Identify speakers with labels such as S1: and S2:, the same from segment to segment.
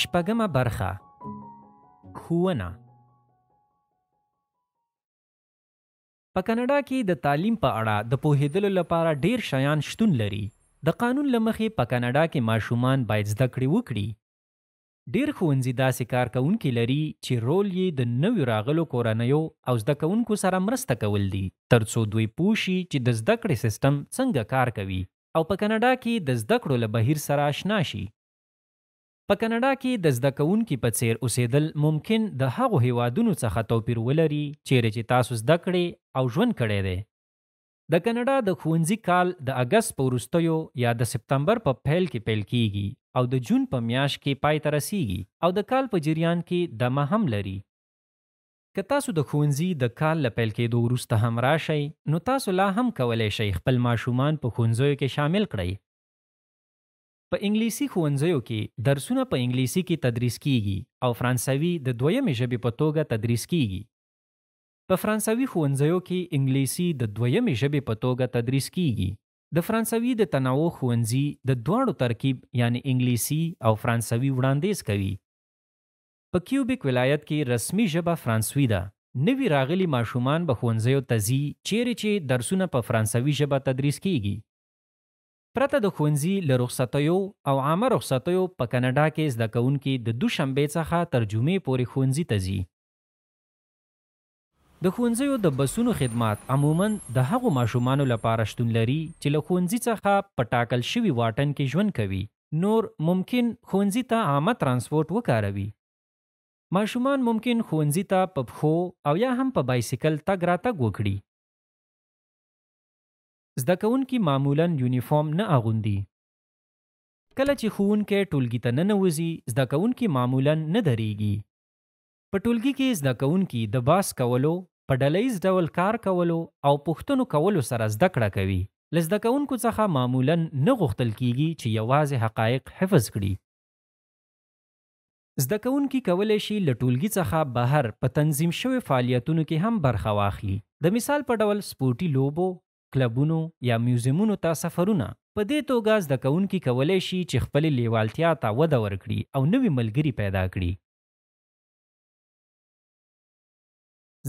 S1: شپږمه برخه ښوونه په کاناډا کې د تعلیم په اړه د پوهیدلو لپاره ډیر شیان شتون لري د قانون لمخې په کاناډا کې ماشومان باید زده کړې وکړي ډیر ښوونځي داسې کارکونکي لري چې رول یې د نویو راغلو کورنیو او زده کوونکو سره مرسته کول دي ترڅو دوی پوه شي چې د زده کړې سیستم څنګه کار کوي او په کاناډا کې د زده کړو له بهیر سره آشنا شي په کاناډا کې د زده کوونکو په څیر اوسېدل ممکن د هغو هیوادونو څخه توپیر ولري چیرې چې تاسو زده کړې او ژوند کړی دی د کاناډا د ښوونځي کال د اگست په وروستیو یا د سپتمبر په پیل کې پیل کیږي او د جون په میاشت کې پای ته رسیږي او د کال په جریان کې دمه هم لري که تاسو د ښوونځي د کال له پیل کېدو وروسته هم راشئ نو تاسو لا هم کولی شئ خپل ماشومان په ښوونځیو کې شامل کړئ په انګلیسي ښوونځیو کې درسونه په انګلیسي کې تدریس کیږي او فرانسوي د دویمې ژبې په توګه تدریس کیږي په فرانسوي ښوونځیو کې انګلیسي د دویمې ژبې په توګه تدریس کیږي د فرانسوي د تنوع ښوونځي د دواړو ترکیب یعنی انګلیسي او فرانسوي وړاندیز کوي په کیوبیک ولایت کې رسمي ژبه فرانسوي ده نوی راغلي ماشومان به ښوونځیو ته ځي چیرې چې درسونه په فرانسوي ژبه تدریس کیږي پرته د ښوونځي له رخصتیو او عامه رخصتیو په کاناډا کې زده کوونکي د دوشنبه څخه تر جمعې پورې ښوونځي ته ځي د ښوونځیو د بسونو خدمات عموما د هغو ماشومانو لپاره شتون لري چې له ښوونځي څخه په ټاکل شوي واټن کې ژوند کوي نور ممکن ښوونځي ته عامه ترانسپورت وکاروي ماشومان ممکن ښوونځي ته په پښو او یا هم په بایسکل تګ راتګ وکړي زده کوونکي معمولا یونیفارم نه اغوندي کله چې ښوونکی ټولګي ته ننوځي زده کوونکي معمولا نه درېږي په ټولګي کې زده کوونکي د باس کولو په ډلهیز ډول کار کولو او پوښتنو کولو سره زده کړه کوي له زده کوونکو څخه معمولا نه غوښتل کیږي چې یوازې حقایق حفظ کړي زده کوونکي کولی شي له ټولګي څخه بهر په تنظیم شوی فعالیتونو کې هم برخه واخلي د مثال په ډول سپورټي لوبو کلبونو یا میوزیمونو ته سفرونه په دې توګه زده کوونکي کولی شي چې خپل لیوالتیا ته وده ورکړي او نوي ملګري پیدا کړي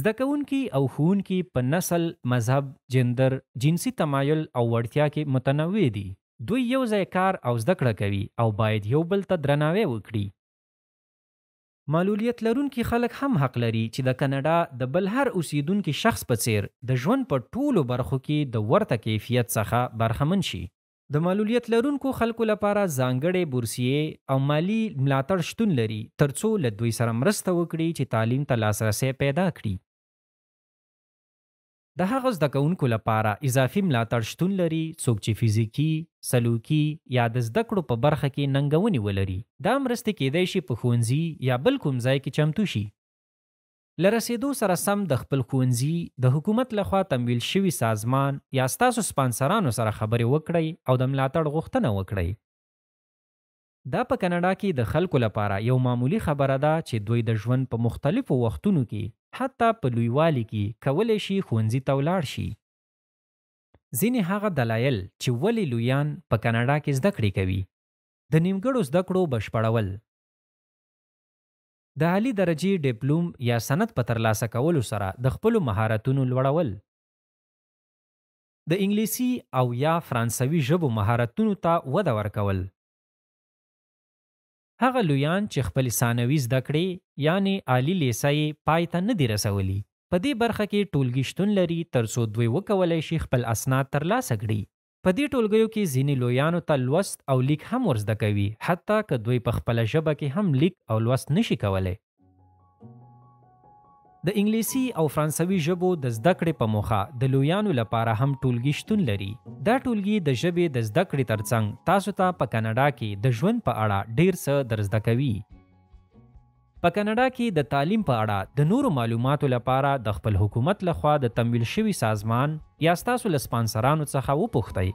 S1: زده کوونکي او ښوونکي په نسل مذهب جندر جنسي تمایل او وړتیا کې متنوع دي دوی یو ځای کار او زده کړه کوي او باید یو بل ته درناوی وکړي معلولیت لرونکي خلک هم حق لري چې د کاناډا د بل هر اوسیدونکي شخص په څیر د ژوند په ټولو برخو کې د ورته کیفیت څخه برخمن شي د معلولیت لرونکو خلکو لپاره ځانګړې بورسیې او مالی ملاتړ شتون لري ترڅو له دوی سره مرسته وکړي چې تعلیم ته لاسرسی پیدا کړي د هغه زده کوونکو لپاره اضافي ملاتړ شتون لري څوک چې فزیکی سلوکی یا د زده کړو په برخه کې ننګونې ولري دا مرستې کېدای شي په ښوونځي یا بل کوم ځای کې چمتو شي لرسېدو سره سم د خپل ښوونځي د حکومت لخوا تمویل شوي سازمان یا ستاسو سپانسرانو سره خبرې وکړئ او د ملاتړ غوښتنه وکړئ دا په کاناډا کې د خلکو لپاره یو معمولی خبره ده چې دوی د ژوند په مختلفو وختونو کې حتی په لویوالي کې کولی شي ښوونځي ته ولاړ شي ځینې هغه دلایل چې ولې لویان په کاناډا کې زده کړې کوي د نیمګړو زده کړو بشپړول د عالی درجه ډیپلوم یا سند په ترلاسه کولو سره د خپل مهارتونو لوړول د انګلیسي او یا فرانسوي ژبو مهارتونو ته وده ورکول هغه لویان چې خپل ثانوي زده کړې یعنی عالی لیسې پای ته نه دی رسولي په دې برخه کې ټولګي شتون لري ترڅو دوی وکولای شي خپل اسناد ترلاسه کړي په دې ټولګیو کې ځینې لویانو ته لوست او لیک هم ورزده کوي حتی که دوی په خپله ژبه کې هم لیک او لوست نشي کولای د انګلیسي او فرانسوي ژبو د زده کړې په موخه د لویانو لپاره هم ټولګي شتون لري دا ټولګي د ژبې د زده کړې ترڅنګ تاسو ته تا په کاناډا کې د ژوند په اړه ډیر څه درزده کوي په کاناډا کې د تعلیم په اړه د نورو معلوماتو لپاره د خپل حکومت لخوا د تمویل شوي سازمان یا ستاسو لسپانسرانو څخه وپوښتئ